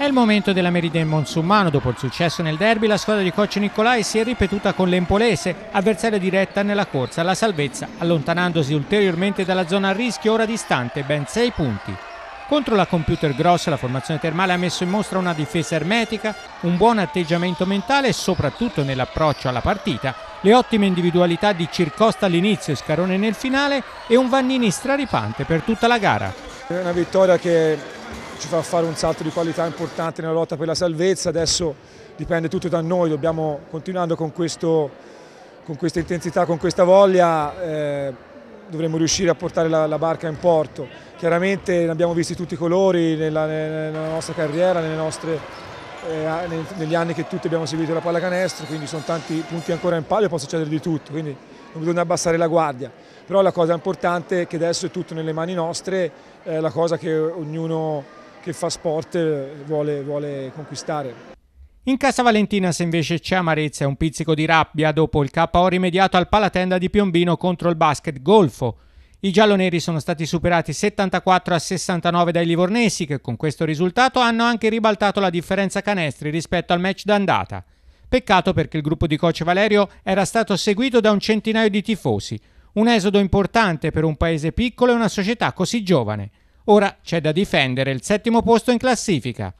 È il momento della Meridian Monsummano. Dopo il successo nel derby, la squadra di coach Nicolai si è ripetuta con l'Empolese, avversaria diretta nella corsa alla salvezza, allontanandosi ulteriormente dalla zona a rischio, ora distante ben 6 punti. Contro la computer grossa la formazione termale ha messo in mostra una difesa ermetica, un buon atteggiamento mentale e soprattutto nell'approccio alla partita, le ottime individualità di Circosta all'inizio e Scarone nel finale e un Vannini straripante per tutta la gara. È una vittoria che ci fa fare un salto di qualità importante nella lotta per la salvezza, adesso dipende tutto da noi, dobbiamo continuando con, questo, con questa intensità, con questa voglia, eh, dovremo riuscire a portare la, la, barca in porto. Chiaramente ne abbiamo visti tutti i colori nella, nella nostra carriera, nostre, eh, negli anni che tutti abbiamo seguito la pallacanestro, quindi sono tanti punti ancora in palio e può succedere di tutto, quindi non bisogna abbassare la guardia. Però la cosa importante è che adesso è tutto nelle mani nostre, eh, la cosa che ognuno che fa sport e eh, vuole, vuole conquistare. In Casa Valentina se invece c'è amarezza e un pizzico di rabbia dopo il KO rimediato al Palatenda di Piombino contro il basket Golfo. I gialloneri sono stati superati 74 a 69 dai livornesi che con questo risultato hanno anche ribaltato la differenza canestri rispetto al match d'andata. Peccato perché il gruppo di coach Valerio era stato seguito da un centinaio di tifosi, un esodo importante per un paese piccolo e una società così giovane. Ora c'è da difendere il settimo posto in classifica.